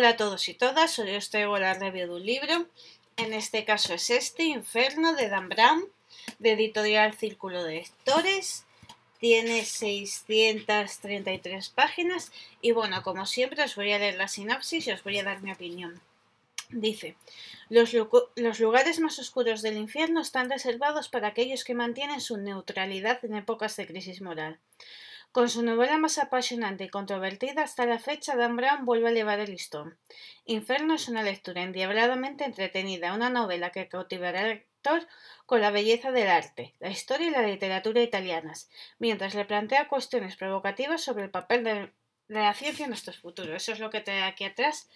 Hola a todos y todas, hoy os traigo la review de un libro, en este caso es este, Inferno, de Dan Brown, de editorial Círculo de Lectores, tiene 633 páginas y bueno, como siempre os voy a leer la sinopsis y os voy a dar mi opinión. Dice, los, los, lugares más oscuros del infierno están reservados para aquellos que mantienen su neutralidad en épocas de crisis moral. Con su novela más apasionante y controvertida hasta la fecha, Dan Brown vuelve a llevar el listón. Inferno es una lectura endiabladamente entretenida, una novela que cautivará al lector con la belleza del arte, la historia y la literatura italianas, mientras le plantea cuestiones provocativas sobre el papel de la ciencia en nuestro futuro. Eso es lo que trae aquí atrás,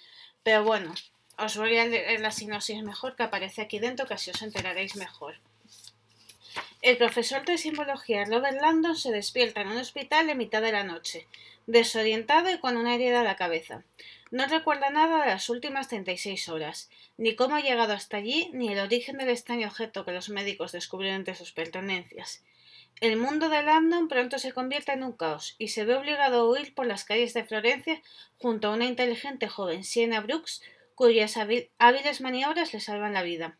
pero bueno, os voy a leer la sinopsis mejor que aparece aquí dentro, que así os enteraréis mejor. El profesor de simbología Robert Landon se despierta en un hospital en mitad de la noche, desorientado y con una herida a la cabeza. No recuerda nada de las últimas 36 horas, ni cómo ha llegado hasta allí, ni el origen del extraño objeto que los médicos descubrieron entre sus pertenencias. El mundo de Landon pronto se convierte en un caos y se ve obligado a huir por las calles de Florencia junto a una inteligente joven Siena Brooks, cuyas hábiles maniobras le salvan la vida.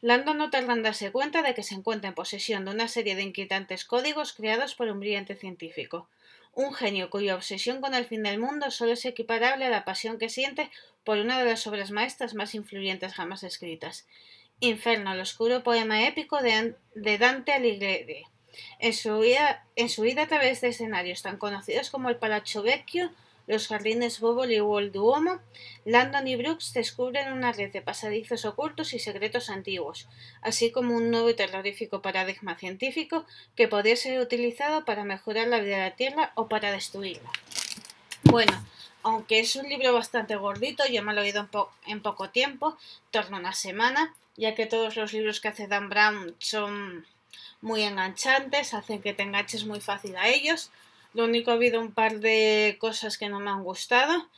Lando no tarda en darse cuenta de que se encuentra en posesión de una serie de inquietantes códigos creados por un brillante científico, un genio cuya obsesión con el fin del mundo solo es equiparable a la pasión que siente por una de las obras maestras más influyentes jamás escritas, Inferno, el oscuro poema épico de, Dante Alighieri. En su, vida, en su vida a través de escenarios tan conocidos como el Palazzo Vecchio, los jardines Bobble y World Duomo, Landon y Brooks descubren una red de pasadizos ocultos y secretos antiguos, así como un nuevo y terrorífico paradigma científico que podría ser utilizado para mejorar la vida de la Tierra o para destruirla. Bueno, aunque es un libro bastante gordito, ya me lo he ido en, poco tiempo, torno una semana, ya que todos los libros que hace Dan Brown son muy enganchantes, hacen que te enganches muy fácil a ellos, lo único ha habido un par de cosas que no me han gustado,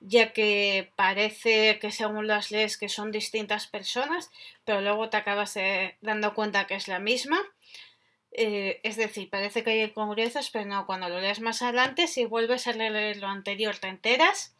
ya que parece que según las lees que son distintas personas, pero luego te acabas eh, dando cuenta que es la misma. Eh, es decir, parece que hay incongruencias, pero no, cuando lo lees más adelante, si vuelves a leer lo anterior, te enteras.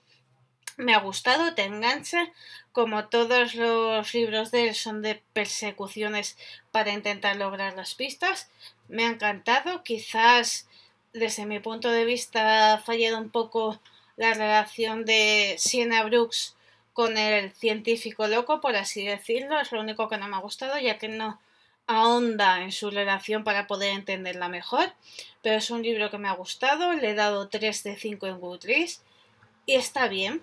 Me ha gustado, te engancha. Como todos los libros de él son de persecuciones para intentar lograr las pistas, me ha encantado. Quizás desde mi punto de vista, ha fallado un poco la relación de Sienna Brooks con el científico loco, por así decirlo. Es lo único que no me ha gustado, ya que no ahonda en su relación para poder entenderla mejor. Pero es un libro que me ha gustado, le he dado 3 de 5 en Goodreads y está bien.